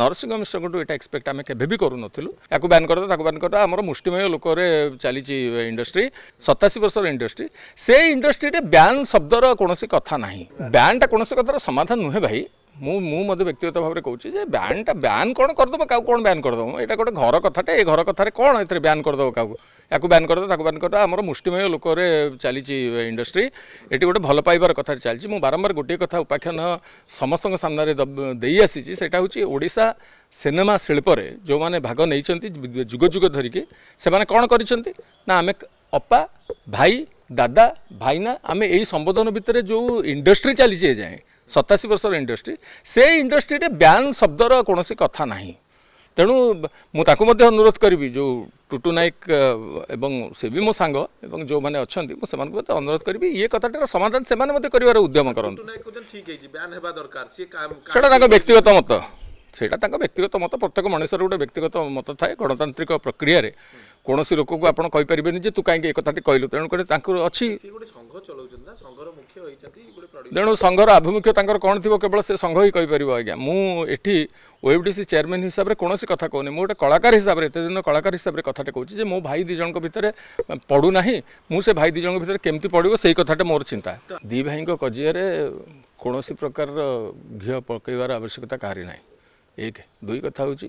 ନରସିଂହ ମିଶ୍ରଙ୍କଠୁ ଏଇଟା ଏକ୍ସପେକ୍ଟ ଆମେ କେବେ ବି କରୁନଥିଲୁ ୟାକୁ ବ୍ୟାନ୍ କରିଦେବା ତାକୁ ବ୍ୟାନ୍ କରିଦେବା ଆମର ମୁଷ୍ଟିମୟ ଲୋକରେ ଚାଲିଛି ଇଣ୍ଡଷ୍ଟ୍ରି ସତାଅଶୀ ବର୍ଷର ଇଣ୍ଡଷ୍ଟ୍ରି ସେ ଇଣ୍ଡଷ୍ଟ୍ରିରେ ବ୍ୟାନ୍ ଶବ୍ଦର କୌଣସି କଥା ନାହିଁ ବ୍ୟାନ୍ଟା କୌଣସି କଥାର ସମାଧାନ ନୁହେଁ ଭାଇ ମୁଁ ମୁଁ ମଧ୍ୟ ବ୍ୟକ୍ତିଗତ ଭାବରେ କହୁଛି ଯେ ବ୍ୟାନ୍ଟା ବ୍ୟାନ୍ କ'ଣ କରିଦେବ କାହାକୁ କ'ଣ ବ୍ୟାନ୍ କରିଦେବ ଏଇଟା ଗୋଟେ ଘର କଥାଟେ ଏ ଘର କଥାରେ କ'ଣ ଏଥିରେ ବ୍ୟାନ୍ କରିଦେବ କାହାକୁ ଏହାକୁ ବ୍ୟାନ୍ କରିଦେବ ତାକୁ ବ୍ୟାନ୍ କରିଦେବ ଆମର ମୁଷ୍ଟିମୟ ଲୋକରେ ଚାଲିଛି ଇଣ୍ଡଷ୍ଟ୍ରି ଏଠି ଗୋଟେ ଭଲ ପାଇବାର କଥାରେ ଚାଲିଛି ମୁଁ ବାରମ୍ବାର ଗୋଟିଏ କଥା ଉପାଖ୍ୟାନ ସମସ୍ତଙ୍କ ସାମ୍ନାରେ ଦେଇଆସିଛି ସେଇଟା ହେଉଛି ଓଡ଼ିଶା ସିନେମା ଶିଳ୍ପରେ ଯେଉଁମାନେ ଭାଗ ନେଇଛନ୍ତି ଯୁଗ ଯୁଗ ଧରିକି ସେମାନେ କ'ଣ କରିଛନ୍ତି ନା ଆମେ ଅପା ଭାଇ ଦାଦା ଭାଇନା ଆମେ ଏଇ ସମ୍ବୋଧନ ଭିତରେ ଯେଉଁ ଇଣ୍ଡଷ୍ଟ୍ରି ଚାଲିଛି ଏ ଯାଏଁ ସତାଅଶୀ ବର୍ଷର ଇଣ୍ଡଷ୍ଟ୍ରି ସେ ଇଣ୍ଡଷ୍ଟ୍ରିରେ ବ୍ୟାନ୍ ଶବ୍ଦର କୌଣସି କଥା ନାହିଁ ତେଣୁ ମୁଁ ତାଙ୍କୁ ମଧ୍ୟ ଅନୁରୋଧ କରିବି ଯେଉଁ ଟୁଟୁ ନାୟକ ଏବଂ ସେ ବି ମୋ ସାଙ୍ଗ ଏବଂ ଯେଉଁମାନେ ଅଛନ୍ତି ମୁଁ ସେମାନଙ୍କୁ ମଧ୍ୟ ଅନୁରୋଧ କରିବି ଇଏ କଥାଟାର ସମାଧାନ ସେମାନେ ମଧ୍ୟ କରିବାର ଉଦ୍ୟମ କରନ୍ତୁ ସେଇଟା ତାଙ୍କ ବ୍ୟକ୍ତିଗତ ମତ ସେଇଟା ତାଙ୍କ ବ୍ୟକ୍ତିଗତ ମତ ପ୍ରତ୍ୟେକ ମଣିଷର ଗୋଟେ ବ୍ୟକ୍ତିଗତ ମତ ଥାଏ ଗଣତାନ୍ତ୍ରିକ ପ୍ରକ୍ରିୟାରେ କୌଣସି ଲୋକକୁ ଆପଣ କହିପାରିବେନି ଯେ ତୁ କାହିଁକି ଏ କଥାଟି କହିଲୁ ତେଣୁକରି ତାଙ୍କର ଅଛି ତେଣୁ ସଂଘର ଆଭିମୁଖ୍ୟ ତାଙ୍କର କ'ଣ ଥିବ କେବଳ ସେ ସଂଘ ହିଁ କହିପାରିବ ଆଜ୍ଞା ମୁଁ ଏଠି ଓଏଫ୍ଡିସି ଚେୟାରମ୍ୟାନ୍ ହିସାବରେ କୌଣସି କଥା କହୁନି ମୁଁ ଗୋଟେ କଳାକାର ହିସାବରେ ଏତେ ଦିନ କଳାକାର ହିସାବରେ କଥାଟେ କହୁଛି ଯେ ମୋ ଭାଇ ଦୁଇ ଜଣଙ୍କ ଭିତରେ ପଡ଼ୁନାହିଁ ମୁଁ ସେ ଭାଇ ଦୁଇ ଜଣଙ୍କ ଭିତରେ କେମିତି ପଡ଼ିବ ସେଇ କଥାଟା ମୋର ଚିନ୍ତା ଦୁଇ ଭାଇଙ୍କ କଜିଆରେ କୌଣସି ପ୍ରକାରର ଘିଅ ପକାଇବାର ଆବଶ୍ୟକତା କାହାରି ନାହିଁ ଏକ ଦୁଇ କଥା ହେଉଛି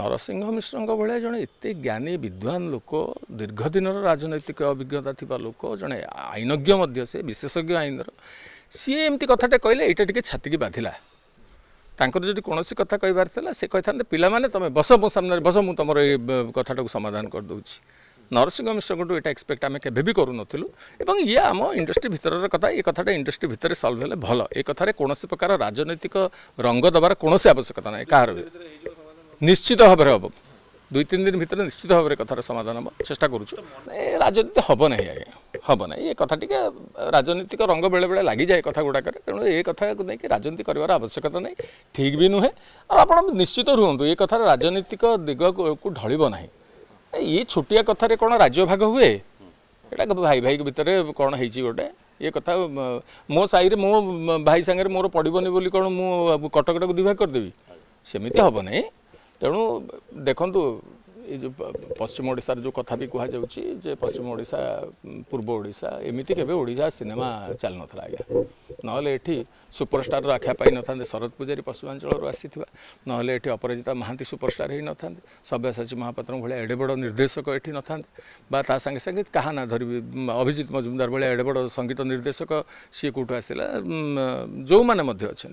ନରସିଂହ ମିଶ୍ରଙ୍କ ଭଳିଆ ଜଣେ ଏତେ ଜ୍ଞାନୀ ବିଦ୍ୱାନ ଲୋକ ଦୀର୍ଘ ଦିନର ରାଜନୈତିକ ଅଭିଜ୍ଞତା ଥିବା ଲୋକ ଜଣେ ଆଇନଜ୍ଞ ମଧ୍ୟ ସେ ବିଶେଷଜ୍ଞ ଆଇନର ସିଏ ଏମିତି କଥାଟେ କହିଲେ ଏଇଟା ଟିକେ ଛାତିକି ବାଧିଲା ତାଙ୍କର ଯଦି କୌଣସି କଥା କହିବାର ଥିଲା ସେ କହିଥାନ୍ତେ ପିଲାମାନେ ତୁମେ ବସ ମୋ ସାମ୍ନାରେ ବସ ମୁଁ ତୁମର ଏଇ କଥାଟାକୁ ସମାଧାନ କରିଦେଉଛି ନରସିଂହ ମିଶ୍ରଙ୍କଠୁ ଏଇଟା ଏକ୍ସପେକ୍ଟ ଆମେ କେବେ ବି କରୁନଥିଲୁ ଏବଂ ଇଏ ଆମ ଇଣ୍ଡଷ୍ଟ୍ରି ଭିତରର କଥା ଏ କଥାଟା ଇଣ୍ଡଷ୍ଟ୍ରି ଭିତରେ ସଲ୍ଭ ହେଲେ ଭଲ ଏ କଥାରେ କୌଣସି ପ୍ରକାର ରାଜନୈତିକ ରଙ୍ଗ ଦେବାର କୌଣସି ଆବଶ୍ୟକତା ନାହିଁ କାହାର ବି ନିଶ୍ଚିତ ଭାବରେ ହେବ ଦୁଇ ତିନି ଦିନ ଭିତରେ ନିଶ୍ଚିତ ଭାବରେ କଥାର ସମାଧାନ ହେବ ଚେଷ୍ଟା କରୁଛୁ ରାଜନୀତି ହେବ ନାହିଁ ଆଜ୍ଞା ହେବ ନାହିଁ ଏ କଥା ଟିକେ ରାଜନୈତିକ ରଙ୍ଗ ବେଳେବେଳେ ଲାଗିଯାଏ କଥା ଗୁଡ଼ାକରେ ତେଣୁ ଏ କଥାକୁ ନେଇକି ରାଜନୀତି କରିବାର ଆବଶ୍ୟକତା ନାହିଁ ଠିକ୍ ବି ନୁହେଁ ଆଉ ଆପଣ ନିଶ୍ଚିତ ରୁହନ୍ତୁ ଏ କଥାରେ ରାଜନୈତିକ ଦିଗକୁ ଢଳିବ ନାହିଁ ଇଏ ଛୋଟିଆ କଥାରେ କ'ଣ ରାଜ୍ୟ ଭାଗ ହୁଏ ଏଇଟା ଭାଇ ଭାଇଙ୍କ ଭିତରେ କ'ଣ ହେଇଛି ଗୋଟେ ଇଏ କଥା ମୋ ସାହିରେ ମୋ ଭାଇ ସାଙ୍ଗରେ ମୋର ପଡ଼ିବନି ବୋଲି କ'ଣ ମୁଁ କଟକଟାକୁ ଦୁଇ ଭାଗ କରିଦେବି ସେମିତି ହେବ ନାହିଁ तेणु देखु पश्चिमओडा जो कथा पश्चिमओडा पूर्वओडा एमि के सिनेमा चाहिन अहिले एपरस्टार र आख्यान शरत पूजा पश्चिमाञ्चल आइस नहे अपराजिता महान्त सुपरस्टार सब्यासाची महापत्र भए एडेबड निर्देशक एटि नै साह ना धरबि अभिजित मजुमदार भए एड बड निर्देशक सि को आसला जो अहिले